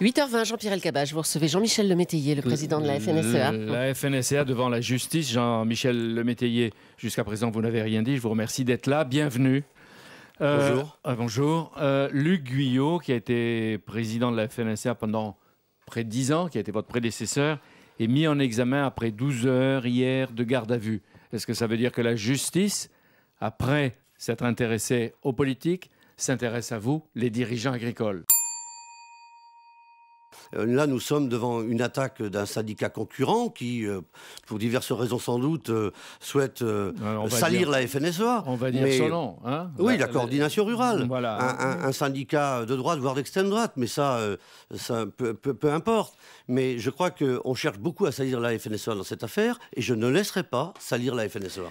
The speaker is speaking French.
8h20, Jean-Pierre Cabage, vous recevez Jean-Michel Lemétayer, le président de la FNSEA. Euh, la FNSEA devant la justice, Jean-Michel Lemétayer, jusqu'à présent vous n'avez rien dit, je vous remercie d'être là, bienvenue. Euh, bonjour. Euh, bonjour. Luc Guyot, qui a été président de la FNSEA pendant près de 10 ans, qui a été votre prédécesseur, est mis en examen après 12 heures hier de garde à vue. Est-ce que ça veut dire que la justice, après s'être intéressée aux politiques, s'intéresse à vous, les dirigeants agricoles euh, là, nous sommes devant une attaque d'un syndicat concurrent qui, euh, pour diverses raisons sans doute, euh, souhaite salir la FNSEA. On va dire hein. oui, bah, la, coordination rurale. Voilà. Un, syndicat de droite, voire d'extrême droite, mais ça, peu, importe. Mais je crois qu'on cherche beaucoup à salir la FNSEA dans cette affaire et je ne laisserai pas salir la FNSEA.